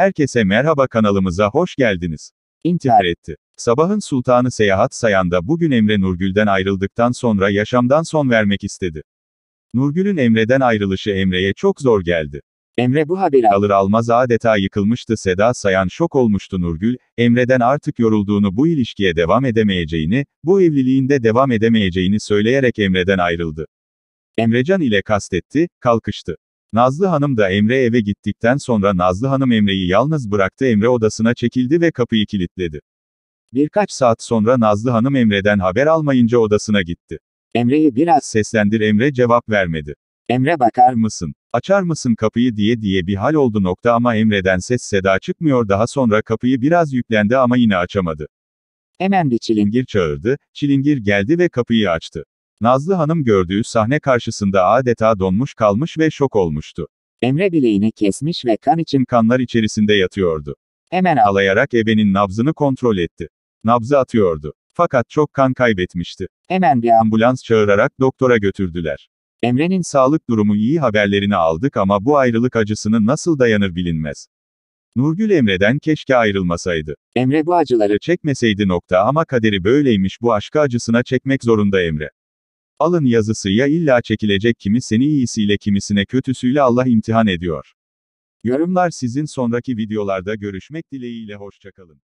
Herkese merhaba kanalımıza hoş geldiniz. İntihar etti. Sabahın sultanı seyahat sayanda bugün Emre Nurgül'den ayrıldıktan sonra yaşamdan son vermek istedi. Nurgül'ün Emre'den ayrılışı Emre'ye çok zor geldi. Emre bu haberi alır almaz adeta yıkılmıştı Seda Sayan şok olmuştu Nurgül, Emre'den artık yorulduğunu bu ilişkiye devam edemeyeceğini, bu evliliğinde devam edemeyeceğini söyleyerek Emre'den ayrıldı. Emrecan ile kastetti, kalkıştı. Nazlı Hanım da Emre eve gittikten sonra Nazlı Hanım Emre'yi yalnız bıraktı Emre odasına çekildi ve kapıyı kilitledi. Birkaç saat sonra Nazlı Hanım Emre'den haber almayınca odasına gitti. Emre'yi biraz seslendir Emre cevap vermedi. Emre bakar mısın? Açar mısın kapıyı diye diye bir hal oldu nokta ama Emre'den ses seda çıkmıyor daha sonra kapıyı biraz yüklendi ama yine açamadı. Hemen bir çilingir çağırdı, çilingir geldi ve kapıyı açtı. Nazlı Hanım gördüğü sahne karşısında adeta donmuş kalmış ve şok olmuştu. Emre bileğini kesmiş ve kan için kanlar içerisinde yatıyordu. Hemen alayarak ebenin nabzını kontrol etti. Nabzı atıyordu. Fakat çok kan kaybetmişti. Hemen bir ambulans çağırarak doktora götürdüler. Emre'nin sağlık durumu iyi haberlerini aldık ama bu ayrılık acısını nasıl dayanır bilinmez. Nurgül Emre'den keşke ayrılmasaydı. Emre bu acıları çekmeseydi nokta ama kaderi böyleymiş bu aşkı acısına çekmek zorunda Emre. Alın yazısı ya illa çekilecek kimi seni iyisiyle kimisine kötüsüyle Allah imtihan ediyor. Yorumlar sizin sonraki videolarda görüşmek dileğiyle hoşçakalın.